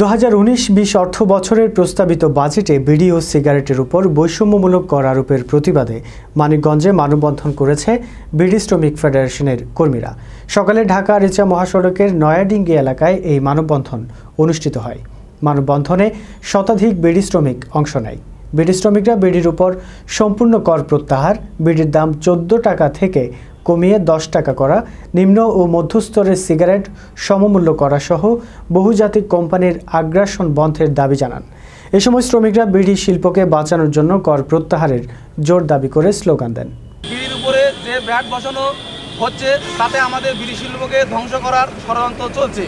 দু হাজার উনিশ বিশ অর্থ বছরের প্রস্তাবিত বাজেটে বিড়ি ও সিগারেটের উপর বৈষম্যমূলক কর আরোপের প্রতিবাদে মানিকগঞ্জে মানববন্ধন করেছে বিড়ি শ্রমিক ফেডারেশনের কর্মীরা সকালে ঢাকা রেচা মহাসড়কের নয়াডিঙ্গি এলাকায় এই মানববন্ধন অনুষ্ঠিত হয় মানববন্ধনে শতাধিক বিড়ি শ্রমিক অংশ নেয় বিড়ি শ্রমিকরা বিড়ির উপর সম্পূর্ণ কর প্রত্যাহার বিড়ির দাম চোদ্দ টাকা থেকে কমিয়ে দশ টাকা করা নিম্ন ও মধ্যস্তরের সিগারেট সমমূল্য করা সহ বহুজাতিক কোম্পানির আগ্রাসন বন্ধের দাবি জানান এ সময় শ্রমিকরা বিড়ি শিল্পকে বাঁচানোর জন্য কর প্রত্যাহারের জোর দাবি করে স্লোগান দেন বিড়ির উপরে যে ব্যাট বসানো হচ্ছে তাতে আমাদের বিড়ি শিল্পকে ধ্বংস করার ষড়যন্ত্র চলছে